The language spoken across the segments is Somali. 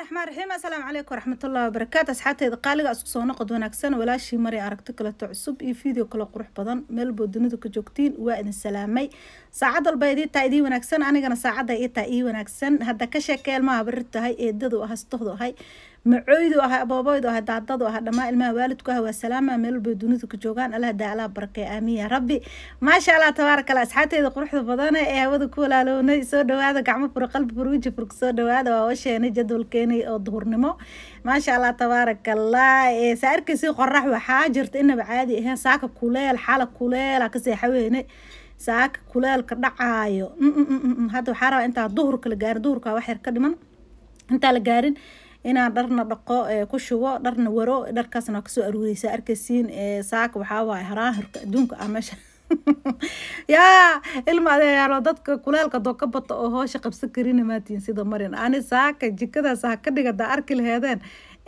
bismillahi raxmaan raxiim assalaamu calaykum waraxmatullahi wabarakaatu asxaabteyda qaaliga ah isku soo noqod wanaagsan walaashii maray aragti kaleto cusub iyo video kale qurux badan meel bood dunidu ka joogtiin waa idin salaamay saacad walba idii taa idii wanaagsan anigana saacadda ii taa ii wanaagsan hadda ka sheekee ilmaha barir tahay eedadu ahastohdu ah, ahay macooydu ah abooboydu ah daadadu ah dhammaa ilmaha waalidku ah waa salaama meelwalba dunidu ka joogaan allah daa allah barakay aamiin yaa rabbi maasha allah tabaaraka allah asxaabteyda quruxda badan ee hawada ku walaalownay soo dhawaada gacmo fur qalbi fur weji furka soo dhawaada waa washeenay jadwalkeenay oo duhurnimo maasha allah tabaaraka allah saa arkaysi qorax waxaa jirta inaba caadi ahayn saaka kuleel xala kuleela ka seexaweyne saaka kuleelka dhacaayo mm, mm, mm, hadda waxaa rabaa intaa duhurka la gaarin duhurka wax yar ka dhiman intaa la gaarin inaan dharna dhaqo ku shubo dharna waro dharkaasna kasoo aruureysaa arkaysiin saaka waxaawaay haraahirka adduunka ah meesha yaa ilma adeeyaalo dadka kuleelka doo ka bata oo hoosha qabsa karina maatiin sida marin ani saaka jikadaas ha ka dhigada arki laheedeen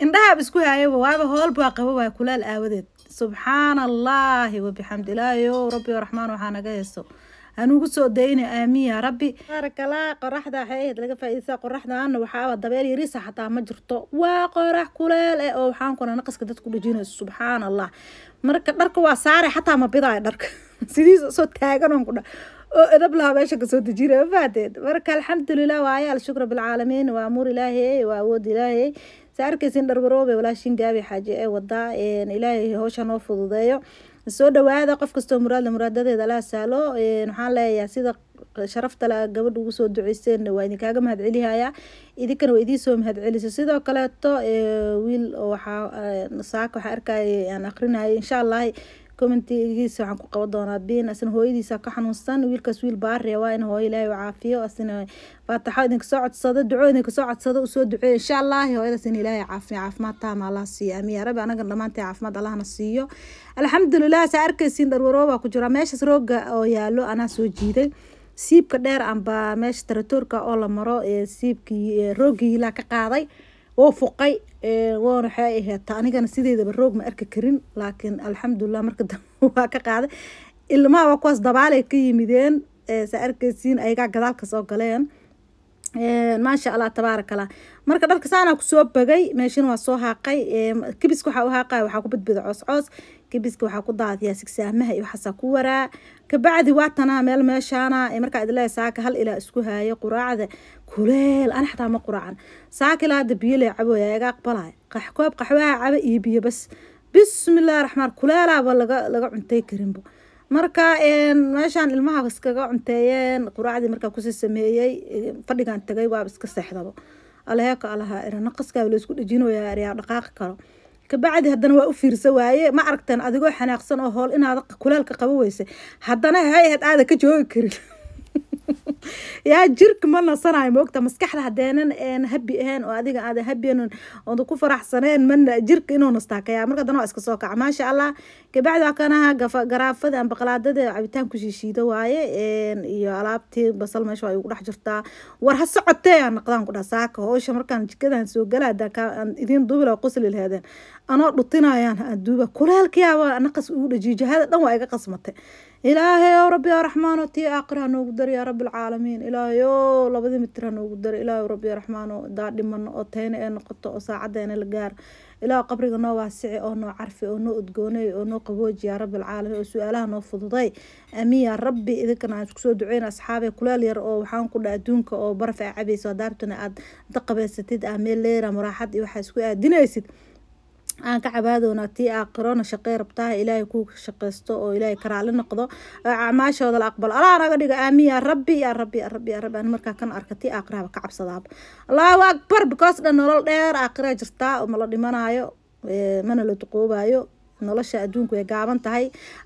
indhahaab isku haayaba waaba hoolbaa qaba waa kuleel aawadeed subxaana allaahi wabixamdilaahi yo rabbi raxmaan waxaa naga hayso anugu soo dayna aamin yaa rabbi barakalaa qoraxda waxay laga faa'iidaysaa qoraxdaana waxaaba dabeel yariisa ah, xataa ma jirto waa qorax kuleel e oo waxaan kuna naqaska dadku dhajinayso subxaan allah marka dharka waa saare xataa ma bidaayo dharka sidiisa soo taagan oon ku dha oo edab lahaa meesha kasoo dejina ma marka alxamdulilah waa ayaal shukra bilcaalamiin waa amuur ilaahay waa awood ilaahay saa arkaysin dharwaroobe walaashin gaabi xaaji ee wadaa ilaahay howsha noo fududeeyo soo dhawaada qof kastoo muraadle muraadadeeda la asaalo waxaan leeyaa sida sharaftala gabadha ugu soo duceyseen waa idinkaaga mahadcelihaya idinkana waa idii soo celisa sidoo kaleeto wiil waxaa saaka waxaa arkaya aan akrinaya insha allahi commentigiisa waxaan ku qaba doonaa bin asna hooyadiisa ka xanuunsan wiilkaas wiil baare waa in hooyo ilaahay caafiyo asna faataxo idinka soo codsada duco idinka soo codsada usoo duceeya insha allahi hooyadaas in ilaahay caafiyo caafimaad taama allah siiyo amiin yaa rabbi anagan dhammaantay caafimaad allahna siiyo alxamdulilah saa arkaysiin dharwarooba ku jira meeshaas rooga oo yaalo anaa soo jiiday siibka dheer anba meesha taratoorka oo la maro siibkii roogii ka qaaday oo fuqay waxa waxay ahaataa anigana sideedaba roog ma arki karin laakiin alxamdulilah marka dambe waa ka qaaday ilmaha waa kuwaas dabaalay ka yimideen saa arkaysiin ayagaa gadaalka soo galeen maasha allah tabaarakallah marka dharka saanaa kusoo bagay meeshana waa soo haaqay kabiska waxaa u haaqaya waxaa ku badbida coos coos kabiska waxaa ku daadiyaa sigsaamaha iyo waxaasaa ku waraa kabacdi waa tanaa meel meeshaana markaa idlee saaka hal ilaa isku haaya quraacda kuleel ana xataa ma quraacan saaka ilaa hadda biyo lee caboya iga aqbalay qaxkoob qaxwaha caba iyo biyo bas bismillahi raxmaan kuleelaaba laga laga cuntay karinbo marka meeshaan ilmaha iskaga cunteeyeen quraacdii markaa kusii sameeyey fadhigan tagay waaba iska seexdabo aleheeka alahaa iranaqaskaa laisku dhejinoyaa eryaa dhaqaaqi karo kabacdi haddana waa u fiirsa waaye ma aragteen adigoo xanaaqsan oo hool inaad kulaalka qabo weyse haddana hay had aada ka joogi karin yaa jirka ma nasanay moogta maskaxda hadeenan een habi ahayn oo adiga aada habian ood ku faraxsaneen mana jirka inuu nastaa marka dan waa iska soo kaca maasha allah gabacdi waa kanaha gafa garaafada aan baqlaadada cabitaanku shiishiida waaye iyo alaabtii basal meesha waa igu dhex jirtaa war ha socotee aan naqdaan ku dhaha hoosha markaan jikadan soo gala hadaan idiin duubila qosli laheedeen anoo dhutinayaan aan duuba naqas ugu dhajiijahada dhan waa iga qasmatay ilaahay ow rabbi yaa raxmaano tii aakhir ha noogu dar yaa rabbi alcaalamiin ilaahay labadii mitir ha noogu dar ilaahay rabbi yaa daadhimano oo tayna ee noqoto oo saacaddeena la gaar ilaahu qabriga noo waasici oo noo carfi oo noo udgoonay oo noo qabooji yaa rabbi alcaalamiin oo su-aalaha noo fududay aamiin yaa rabbi idinkana aan isku soo duceyna asxaabay kulaal yar oo waxaan ku dha adduunka oo baraf aa cabayso daabtuna aad inta qabaysatid aa meel leera maraaxad iyo waxaa isku aadinaysid aan ka cabaadoona tii aakhirona shaqey rabtaa ilaahay ku shaqeysto oo ilaahay karaali noqdo acmaashooda la aqbalo allah naga dhigo aamiin yaa rabbi yaa rabbi yaa rabbi yaa rabbi aan markaa kan arka tii aakhirahaba ka cabsadaaba allahu akbar because dhan nolol dheer aakhiraa jirtaa ma la dhimanaayo mana la duqoobayo nolosha adduunku way gaaban tahay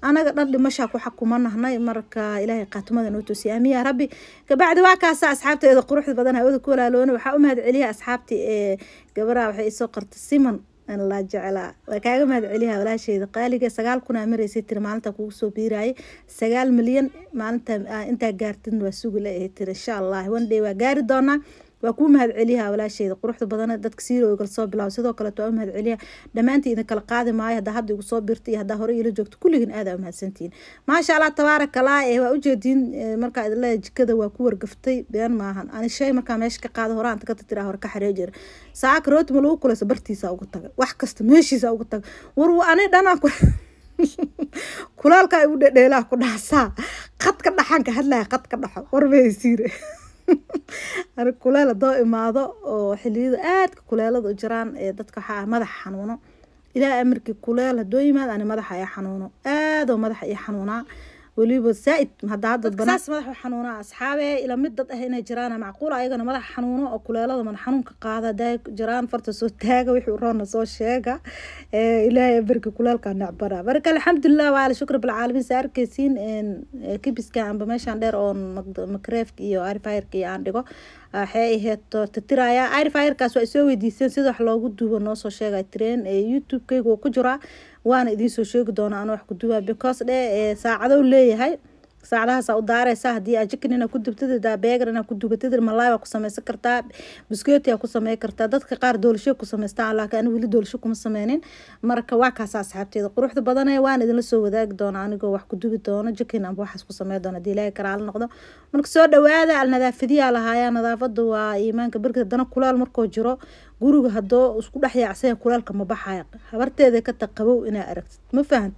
anaga dhan dhimashaa ku xakumanahnay marka ilaahay qaatumada noo toosiya aamiin yaa rabbi kabacdi waa kaasa asxaabteeda quruxda badan hawada ku walaaloona waxaa u mahad celiya asxaabtii ee gabaraha waxay isoo qarta simon aan laa jeclaa waa kaaga mahad celiha walaasheeda qaaliga sagaal kun aa mareysay tiri maalinta kugu soo biiraayay sagaal milyan maalinta intaa gaartidna waa sugi la ahay tiri insha allah one day waa gaari doonaa waa kuu mahad celiyaa walaasheeda quruxda badan dadka siiroogal soo bilaabo sidoo kaleeto waa u mahad celiyaa idin kala qaadi maayo haddaa hadda igu soo birta iyo haddaa hore iila joogto kulligiin aadaa u mahadsantihiin maasha allah tabaaraka ee waa ujeediin markaa idinleeya jikada waa ku wargaftay been maahan ani shay markaa meesha ka qaada hore aan taka tatiraa hore ka xareejira saaka rooti lagu kulayso bartiisa ugu taga wax kasta meeshiisa ugu taga war ani dhanaa kulaalkaa igu dhedheelaa ku dhaasaa qadka dhaxanka hadlaya qadka dhaxo warmaysiire ar kuleel hadoo imaado oo xiliyada aadka kuleelada u jiraan ee dadka waxaa ah madaxa xanuuno ilaa amarkii kuleel hadoo yimaad ani madaxa i xanuuno aadoo madaxa ii xanuunaa weliba zaaid hadda hadda banaas madaxa xanuuna asxaabe ila mid dad ah inay jiraan macquul ayagana madaxa xanuuno oo kuleelada madax xanuunka qaada haday jiraan farta soo taaga wixii roona soo sheega ilaahay barki kuleelka necbara marka alxamdulilah waala shukri bilcaalamiin sa arkaysiin kibiska amba meeshaan dheer oon makreefka iyo arifayerka iyo aan dhigo waxay aheeto tatiraya airfirkaas waa soo weydiiseen sida wax loogu duubo noo soo sheegay train ee eh, youtube-kayga uu ku jiraa waana idiinsoo sheegi doona an eh, wax ku duubaa because dhe eh, saacado leeyahay saacadahaasa u daaraysaa haddii ajikan inaa ku dubtadida beegar ku dubatadid malaayaa ku sameysan kartaa biskeetiyaa ku samey kartaa dadka qaar doolasho ku samaystaan laakiin ani weli doolasho kuma sameynin marka waa kaasa asxaabteeda quruxda badane waan idinla soo wadaagi doona anigoo wax ku dubi doono jikin amba waxaas ku samey doona hadii ilaahay karaala noqdo marka soo dhawaada alnadaafadiyaa lahaaya nadaafada waa iimaanka berkita dana kulaal markoo jiro guriga haddoo isku dhex yaacsaya kulaalka ma baxaya habarteeda ka taqabow inaa aragtid ma fahant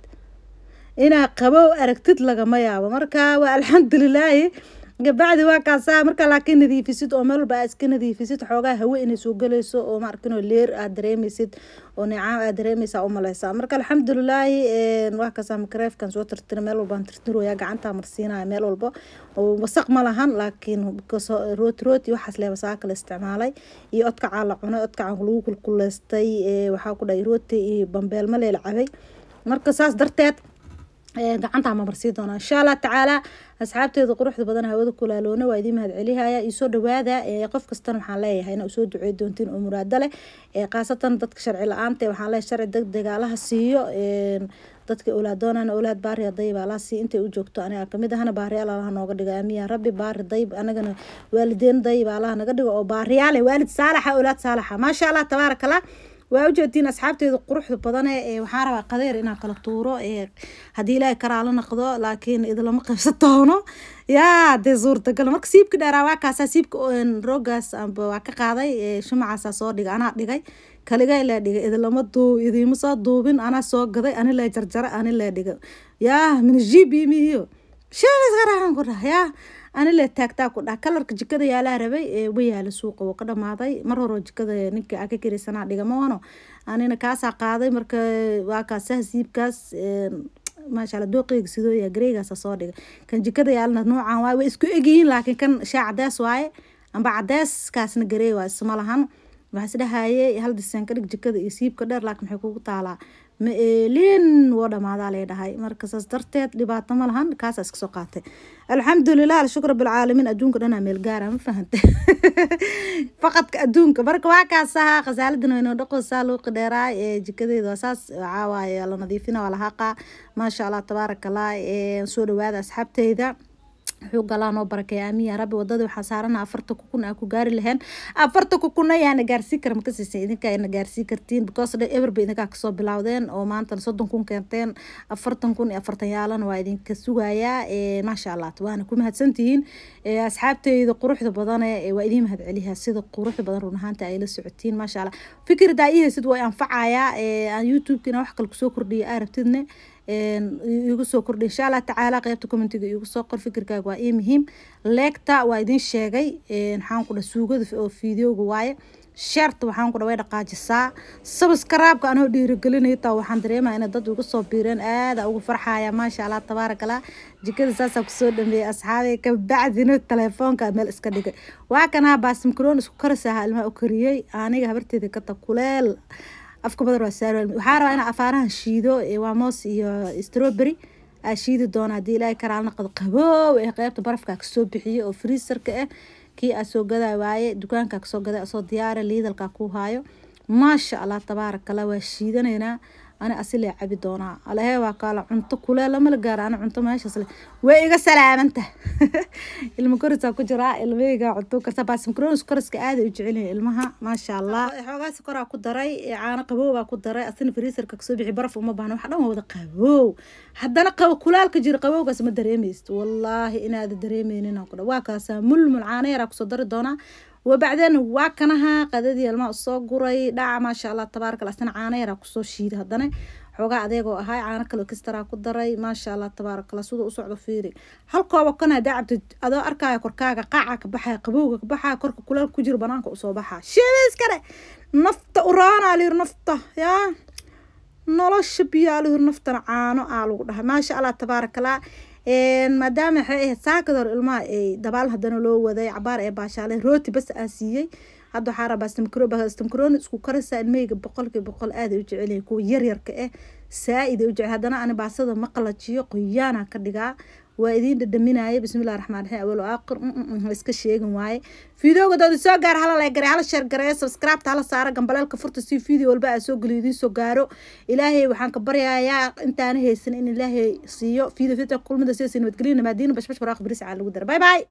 inaa qabo aragtid lagama yaabo marka waa alxamdulilaahi gabacdi waa kaasaa marka laakiin nadiifisid oo meel walba aa iska nadiifisid xoogaa hawe inay soo galayso oo maarkinoo leer aad dareemaysid oo nicaam aad dareemaysaa u marka alxamdulilaahi waa kaasaa makareefkan soo tirtira meel walbaan tirtiroyaa gacantaa marsiinaya meel walba oo wasaq ma lahan laakiin rooti rooti waxaas leebasaa kala isticmaalay iyo odkacaa la cunay odkacaan lagu kulkuleystay waxaa ku dhahay rooti iyo bambeelma leela cabay marka saas darteed gacanta ama marsiin doonaa insha allah tacaala asxaabteeda quruxda badan hawada kulaaloona waa idiin mahad celihaya iyo soo dhawaada qof kastana waxaan leeyahay ina usoo ducey doontiin oo muraado leh khaasatan dadka sharci la-aanta waxaan leeyahay sharci deg dagaalaha siiyo dadka olaad olaad baari dayb alaasi intay u joogto aniga kamid ahana baariyaal allaha nooga dhigo aamiya rabbi baari dayb anagana waalideen dayb allaha naga dhigo oo baariyaale waalid saalaxa olaad saalaxa maasha allah tabaarakallah waa ujeedtiin asxaabteeda quruxda badane waxaan rabaa qadeer inaa kala tuuro hadii ilaahay karaa la naqdo laakiin idlama qaybsatoono yaa dee suurtagal marka siibka dheeraa waa kaasaa siibka rogaas amba waa ka qaaday shumacaasaa soo dhigay anaa dhigay kaligaa ilaa dhigay idlama duu idiima soo duubin anaa soo gaday anilaa jarjara anilaa dhigay yaa min jibi mihiyo sheegas garaaran yaa anile taagtaa ku dhah kalarka jikada yaalaa rabay wa yaala suuqa woo ka dhamaaday mar horoo jikada ninka aka karaysanaa dhigamoono anina kaasaa qaaday marka waa kaasaha siibkaas maashala dooqeyga sidooya gareegaasa soo dhigay kan jikada yaalana noocan waaye way isku egyihiin laakiin kan shaa cadees waaye amba cadees kaasna gareey isma lahan waxaa isdhahaye hal disan ka dhig jikada iyo siibka dheer laakiin maxay kugu taalaa ma eelin eh, waa dhammaadaa lee dhahay marka saas darteed dhibaato ma lahan kaasaa iska soo qaatay alxamdulilah alshukr bilcaalamiin adduunka dhanaa meel gaara ah ma fahante faqadka adduunka marka waa kaasaha ahaa khasaaladan waynoo dhaqoosaa luu qidheeraa jikadeeda waa saas caawaayo la nadiifina waa la haqaa maasha allah tabaarakallah soo dhawaada asxaabteyda xugalaan oo barakeeya aamiya rabbi wadadii waxaa saarana afartanka kun aa ku gaari laheen afartanka kunna yaana gaarsiin kara makasiisin idinka ayna gaarsiin kartiin because dhe eber bay idinkaa kasoo bilowdeen oo maantana soddon kun keenteen afartan kun iyo afartan waa idinka sugayaa maasha allah waana ku mahadsantihiin asxaabteyda quruxda badane waa idiin mahadceliyaa sida quruxda badan run ahaanta ay la socotiin maasha allah fikirdaa i haysid waa anfacayaa aan wax kale kusoo kordhiya aa rabtidne iigu soo kordha insha allah tacaala qaybta commentiga igusoo qor fikirkaaga waa ii muhiim leegta waa idin sheegay maxaan ku dha suugada oo fideoga waaye sheerta waxaan ku dha way dhaqaajisaa sabskaraabka anoo dhiirigelinaya waxaan dareemaya inay dad uga soo biireen aada ugu farxaya maasha allah tabaarakallah jikada saasaa kusoo dhameeyey asxaabay kabacdina telefoonka meel iska dhigay waa kanaa baasimkaroon isku karisaha ilmaha u kariyey aniga habarteeda kata kuleel afka badar waa saar waxaa rabaa inaa afaarahan shiido waa moos iyo strowbery aa shiidi doona hadii ilaahay karaalna qad qaboow ee qeybta barafkaa kasoo bixiyo oo friisarka ah eh, kii aa soo gadaa waaye dukaankaa kasoo gaday asoo diyaara liidalkaa ku haayo maasha allah tabaarakallah waa shiidanaynaa ana asilee cabi doonaa alahee waa kaala cunto kuleelama la gaara ana cunto meeshaasle way iga salaamanta ilma korisaa ku jiraa ilmahayga cunto karsa baasimkronis koriska aaday u jecelin ilmaha maasha allah xoogaa sikoraa ku daray caano qaboobaa ku daray asina fariisarka kasoo bixi baraf uma baahna wax dhan wada qabow haddana qabo kulaalka jira qabowgaas ma dareemaysid wallaahi inaada dareemeynina ku dhan waa kaasaa mulmul caano yaraa kusoo dari doonaa وبعدين waa kanaha qadadii ilmaa usoo guray dhaca maasha allah tabaaraka allah sana caana yaraa kusoo shiida haddana xoogaa adeegoo ahay caano kale kistaraa ku daray maasha allah tabaarakala allah siduu u socdo fiiri hal kooba kana hadaa cabdid adoo arkaayo korkaaga qaaca ka baxaya qabowga ka baxaya korka kulaal ku jiro banaanka usoo baxaa shiibiis nafta uraana alyir nafta yaa nolosha biyo alyir naftana caano aa lagu dhahay maasha allah tabaaraka maadaama waxay ahayd saakador ilmaha ay dabaal hadana loo waday cabaar ee baashaale rooti bas aa siiyey hadda waxaa rabaa stamkroon isku karaysaa ilmeyga boqolkii boqol aaday u jecelyahay kuwa yaryarka ah saa-id u jece haddana ani baasada ma qalajiyo qoyaana ka dhigaa waa idiin dhadhaminaya bismillahi raxmaan raxiim awal aakhir mm, mm, mm. iska sheegin waaye fiideoga dood soo gaar hala laygare hala sheergareeyo subscribeta hala saara gambaleelka furta si fiideo walba aa soo geliyo idiin soo gaaro ilaahay waxaan ka baryayaa intaana haysan in ilaahay siiyo fiideo fiidta kulmada sidaasi nabadgelyo namaadiina bashbash baraaqo biris lagu dara bye bye